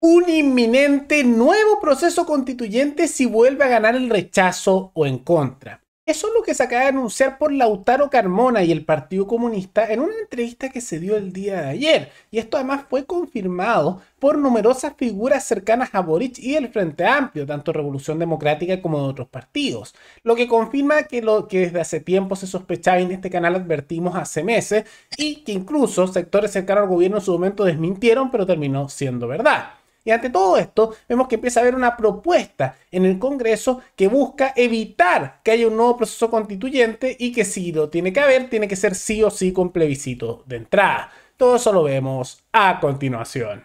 un inminente nuevo proceso constituyente si vuelve a ganar el rechazo o en contra. Eso es lo que se acaba de anunciar por Lautaro Carmona y el Partido Comunista en una entrevista que se dio el día de ayer. Y esto además fue confirmado por numerosas figuras cercanas a Boric y el Frente Amplio, tanto Revolución Democrática como de otros partidos. Lo que confirma que lo que desde hace tiempo se sospechaba y en este canal advertimos hace meses y que incluso sectores cercanos al gobierno en su momento desmintieron, pero terminó siendo verdad. Y ante todo esto, vemos que empieza a haber una propuesta en el Congreso que busca evitar que haya un nuevo proceso constituyente y que si lo tiene que haber, tiene que ser sí o sí con plebiscito de entrada. Todo eso lo vemos a continuación.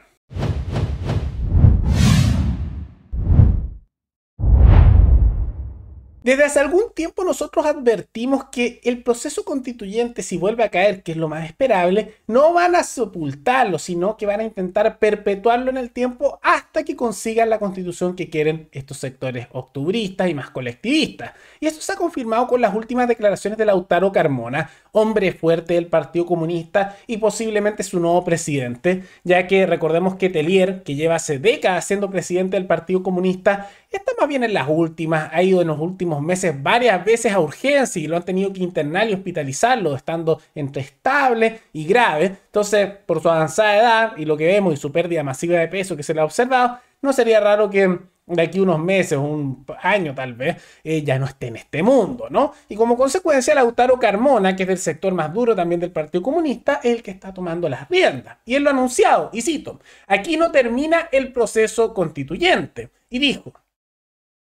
Desde hace algún tiempo nosotros advertimos que el proceso constituyente, si vuelve a caer, que es lo más esperable, no van a sepultarlo, sino que van a intentar perpetuarlo en el tiempo hasta que consigan la constitución que quieren estos sectores octubristas y más colectivistas. Y esto se ha confirmado con las últimas declaraciones de Lautaro Carmona, hombre fuerte del Partido Comunista y posiblemente su nuevo presidente, ya que recordemos que Telier, que lleva hace décadas siendo presidente del Partido Comunista, está más bien en las últimas, ha ido en los últimos meses varias veces a urgencia y lo han tenido que internar y hospitalizarlo, estando entre estable y grave entonces, por su avanzada edad y lo que vemos y su pérdida masiva de peso que se le ha observado, no sería raro que de aquí unos meses, un año tal vez, eh, ya no esté en este mundo, ¿no? Y como consecuencia, Lautaro Carmona, que es del sector más duro también del Partido Comunista, es el que está tomando las riendas. Y él lo ha anunciado, y cito, aquí no termina el proceso constituyente. Y dijo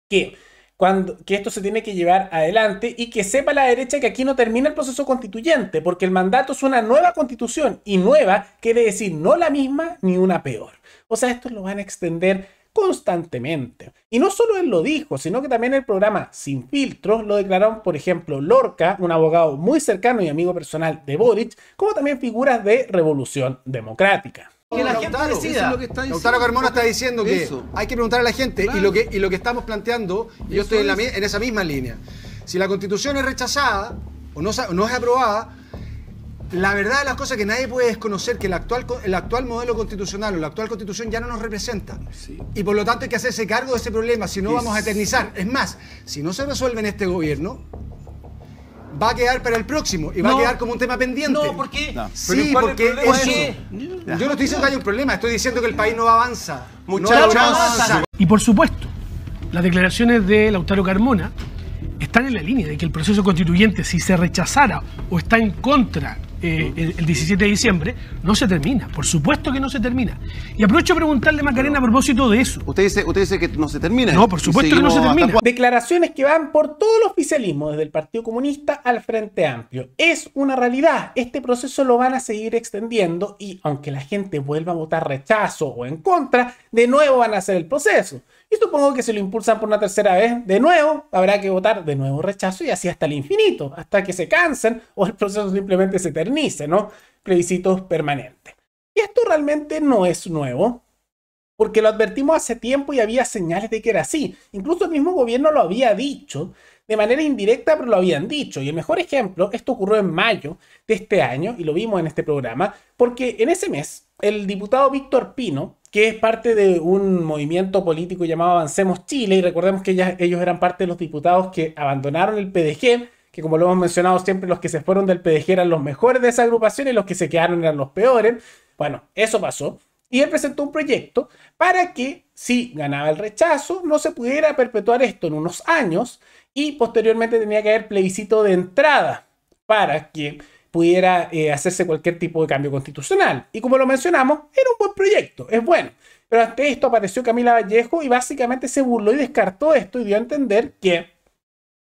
que que esto se tiene que llevar adelante y que sepa la derecha que aquí no termina el proceso constituyente, porque el mandato es una nueva constitución y nueva quiere decir no la misma ni una peor. O sea, esto lo van a extender constantemente. Y no solo él lo dijo, sino que también el programa Sin Filtros lo declararon, por ejemplo, Lorca, un abogado muy cercano y amigo personal de Boric, como también figuras de Revolución Democrática que la gente decida. lo que está diciendo. Lautaro Carmona está diciendo que hay que preguntar a la gente y, lo que, estamos planteando, y yo estoy en, esa misma línea. Si la constitución es rechazada o no, es aprobada, la verdad de las cosas que nadie puede desconocer que el actual, modelo constitucional o la actual constitución ya no nos representa. Y por lo tanto hay que hacerse cargo de ese problema, si no vamos a eternizar. Es más, si no se resuelve en este gobierno, va a quedar para el próximo y va a quedar como un tema pendiente. No, ¿por qué? Sí, porque eso? Yo no estoy diciendo que hay un problema, estoy diciendo que el país no avanza. Muchachos, no avanza. Y por supuesto, las declaraciones de Lautaro Carmona están en la línea de que el proceso constituyente, si se rechazara o está en contra eh, el, 17 de diciembre, no se termina. Por supuesto que no se termina. Y aprovecho a preguntarle, Macarena, a propósito de eso. Usted dice, usted dice que no se termina. No, por supuesto que no se termina. Declaraciones que van por todo el oficialismo, desde el Partido Comunista al Frente Amplio. Es una realidad. Este proceso lo van a seguir extendiendo y aunque la gente vuelva a votar rechazo o en contra, de nuevo van a hacer el proceso. Y supongo que si lo impulsan por una tercera vez, de nuevo, habrá que votar de nuevo rechazo y así hasta el infinito, hasta que se cansen o el proceso simplemente se eternice, ¿no? Plebiscitos permanentes. Y esto realmente no es nuevo, porque lo advertimos hace tiempo y había señales de que era así. Incluso el mismo gobierno lo había dicho, de manera indirecta, pero lo habían dicho. Y el mejor ejemplo, esto ocurrió en mayo de este año, y lo vimos en este programa, porque en ese mes el diputado Víctor Pino que es parte de un movimiento político llamado Avancemos Chile, y recordemos que ellos eran parte de los diputados que abandonaron el PDG, que como lo hemos mencionado siempre, los que se fueron del PDG eran los mejores de esa agrupación y los que se quedaron eran los peores. Bueno, eso pasó. Y él presentó un proyecto para que, si ganaba el rechazo, no se pudiera perpetuar esto en unos años y posteriormente tenía que haber plebiscito de entrada para que pudiera eh, hacerse cualquier tipo de cambio constitucional. Y como lo mencionamos, era un buen proyecto, es bueno. Pero ante esto apareció Camila Vallejo y básicamente se burló y descartó esto y dio a entender que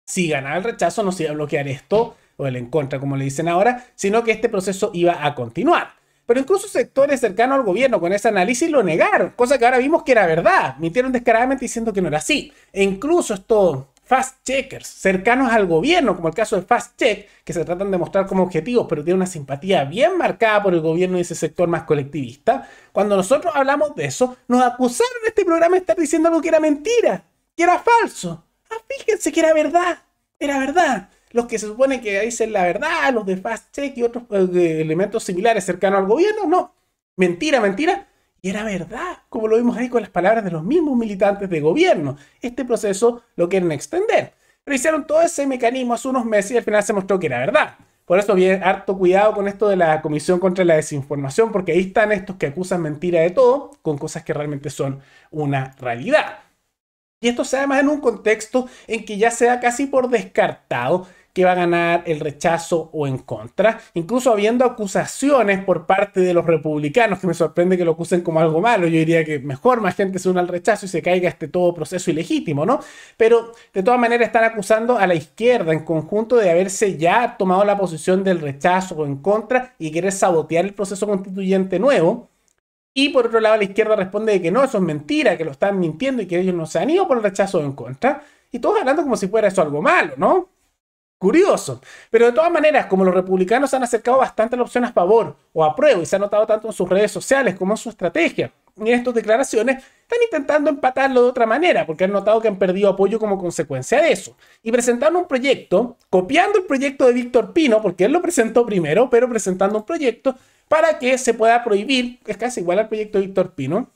si ganaba el rechazo no se iba a bloquear esto o el en contra, como le dicen ahora, sino que este proceso iba a continuar. Pero incluso sectores cercanos al gobierno con ese análisis lo negaron, cosa que ahora vimos que era verdad. Mintieron descaradamente diciendo que no era así. E incluso esto fast-checkers cercanos al gobierno, como el caso de Fast Check, que se tratan de mostrar como objetivos, pero tiene una simpatía bien marcada por el gobierno y ese sector más colectivista, cuando nosotros hablamos de eso, nos acusaron en este programa de estar diciendo que era mentira, que era falso. Ah, fíjense que era verdad, era verdad. Los que se supone que dicen la verdad, los de Fast Check y otros eh, elementos similares cercanos al gobierno, no. Mentira, mentira y era verdad, como lo vimos ahí con las palabras de los mismos militantes de gobierno. Este proceso lo quieren extender. Pero hicieron todo ese mecanismo hace unos meses y al final se mostró que era verdad. Por eso bien, harto cuidado con esto de la Comisión contra la Desinformación, porque ahí están estos que acusan mentira de todo, con cosas que realmente son una realidad. Y esto se además en un contexto en que ya se da casi por descartado que va a ganar el rechazo o en contra, incluso habiendo acusaciones por parte de los republicanos, que me sorprende que lo acusen como algo malo, yo diría que mejor más gente se una al rechazo y se caiga este todo proceso ilegítimo, ¿no? Pero de todas maneras están acusando a la izquierda en conjunto de haberse ya tomado la posición del rechazo o en contra y querer sabotear el proceso constituyente nuevo. Y por otro lado, la izquierda responde de que no, eso es mentira, que lo están mintiendo y que ellos no se han ido por el rechazo o en contra. Y todos ganando como si fuera eso algo malo, ¿no? Curioso. Pero de todas maneras, como los republicanos han acercado bastante a la opción a favor o a prueba y se ha notado tanto en sus redes sociales como en su estrategia y en estas declaraciones, están intentando empatarlo de otra manera porque han notado que han perdido apoyo como consecuencia de eso. Y presentaron un proyecto, copiando el proyecto de Víctor Pino, porque él lo presentó primero, pero presentando un proyecto para que se pueda prohibir, es casi igual al proyecto de Víctor Pino,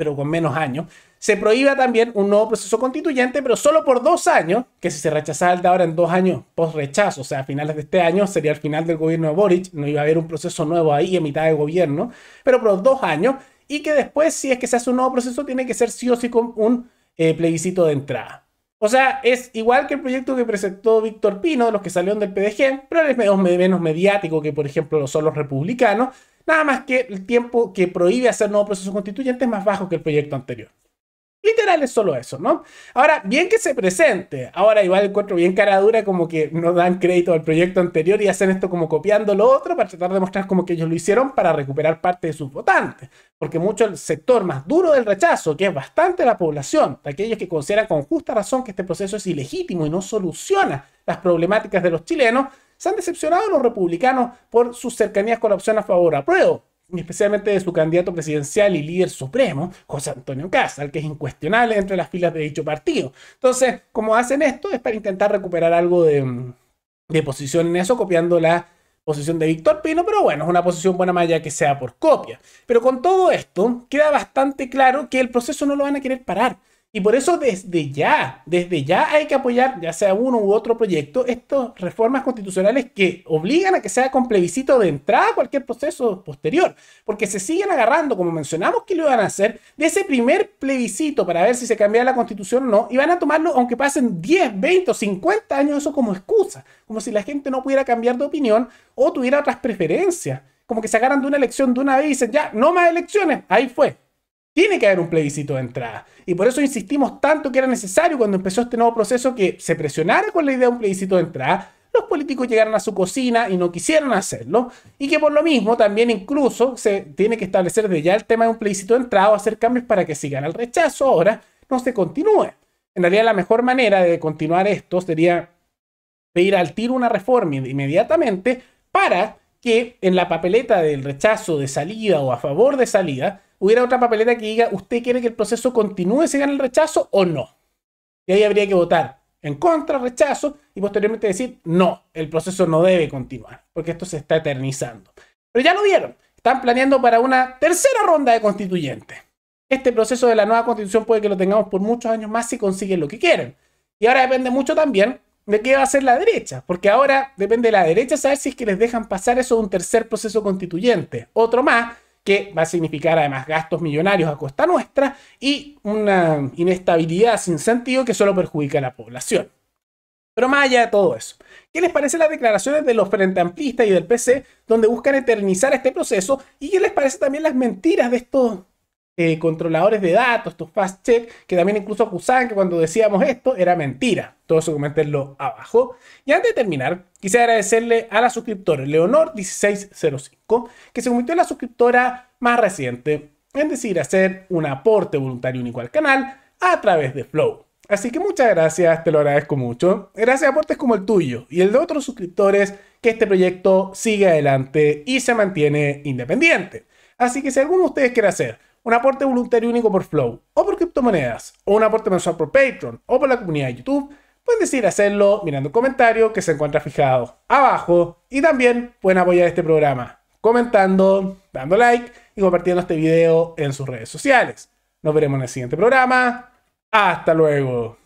pero con menos años, se prohíba también un nuevo proceso constituyente, pero solo por dos años, que si se rechazaba el de ahora en dos años post rechazo, o sea, a finales de este año sería el final del gobierno de Boric, no iba a haber un proceso nuevo ahí en mitad de gobierno, pero por dos años, y que después, si es que se hace un nuevo proceso, tiene que ser sí o sí con un eh, plebiscito de entrada. O sea, es igual que el proyecto que presentó Víctor Pino, de los que salieron del PDG, pero es menos, menos mediático que, por ejemplo, lo son los republicanos, Nada más que el tiempo que prohíbe hacer nuevo proceso constituyente es más bajo que el proyecto anterior. Literal es solo eso, ¿no? Ahora, bien que se presente. Ahora igual encuentro bien cara dura como que no dan crédito al proyecto anterior y hacen esto como copiando lo otro para tratar de mostrar como que ellos lo hicieron para recuperar parte de sus votantes. Porque mucho el sector más duro del rechazo, que es bastante la población, de aquellos que consideran con justa razón que este proceso es ilegítimo y no soluciona las problemáticas de los chilenos, se han decepcionado los republicanos por sus cercanías con la opción a favor a y especialmente de su candidato presidencial y líder supremo, José Antonio Casal, que es incuestionable entre las filas de dicho partido. Entonces, como hacen esto, es para intentar recuperar algo de, mm, de posición en eso, copiando la posición de Víctor Pino, pero bueno, es una posición buena más allá que sea por copia. Pero con todo esto, queda bastante claro que el proceso no lo van a querer parar. Y por eso desde ya, desde ya hay que apoyar, ya sea uno u otro proyecto, estas reformas constitucionales que obligan a que sea con plebiscito de entrada a cualquier proceso posterior, porque se siguen agarrando, como mencionamos que lo iban a hacer, de ese primer plebiscito para ver si se cambia la constitución o no, y van a tomarlo, aunque pasen 10, 20 o 50 años, eso como excusa, como si la gente no pudiera cambiar de opinión o tuviera otras preferencias, como que se agarran de una elección de una vez y dicen, ya, no más elecciones, ahí fue, tiene que haber un plebiscito de entrada. Y por eso insistimos tanto que era necesario cuando empezó este nuevo proceso que se presionara con la idea de un plebiscito de entrada. Los políticos llegaron a su cocina y no quisieron hacerlo. Y que por lo mismo también incluso se tiene que establecer de ya el tema de un plebiscito de entrada o hacer cambios para que sigan el rechazo ahora no se continúe. En realidad la mejor manera de continuar esto sería pedir al tiro una reforma inmediatamente para que en la papeleta del rechazo de salida o a favor de salida hubiera otra papeleta que diga, ¿usted quiere que el proceso continúe, si gana el rechazo o no? Y ahí habría que votar en contra, rechazo, y posteriormente decir, no, el proceso no debe continuar, porque esto se está eternizando. Pero ya lo vieron, están planeando para una tercera ronda de constituyentes. Este proceso de la nueva constitución puede que lo tengamos por muchos años más si consiguen lo que quieren. Y ahora depende mucho también de qué va a hacer la derecha, porque ahora depende de la derecha saber si es que les dejan pasar eso de un tercer proceso constituyente, otro más, que va a significar además gastos millonarios a costa nuestra y una inestabilidad sin sentido que solo perjudica a la población. Pero más allá de todo eso, ¿qué les parece las declaraciones de los Frente Amplistas y del PC, donde buscan eternizar este proceso? ¿Y qué les parece también las mentiras de estos eh, controladores de datos, estos fast check, que también incluso acusaban que cuando decíamos esto era mentira. Todo eso comentenlo abajo. Y antes de terminar, quise agradecerle a la suscriptora Leonor1605, que se convirtió en la suscriptora más reciente en decidir hacer un aporte voluntario único al canal a través de Flow. Así que muchas gracias, te lo agradezco mucho. Gracias a aportes como el tuyo y el de otros suscriptores que este proyecto sigue adelante y se mantiene independiente. Así que si alguno de ustedes quiere hacer un aporte voluntario único por Flow, o por criptomonedas, o un aporte mensual por Patreon, o por la comunidad de YouTube, pueden decidir hacerlo mirando un comentario que se encuentra fijado abajo. Y también pueden apoyar este programa comentando, dando like y compartiendo este video en sus redes sociales. Nos veremos en el siguiente programa. Hasta luego.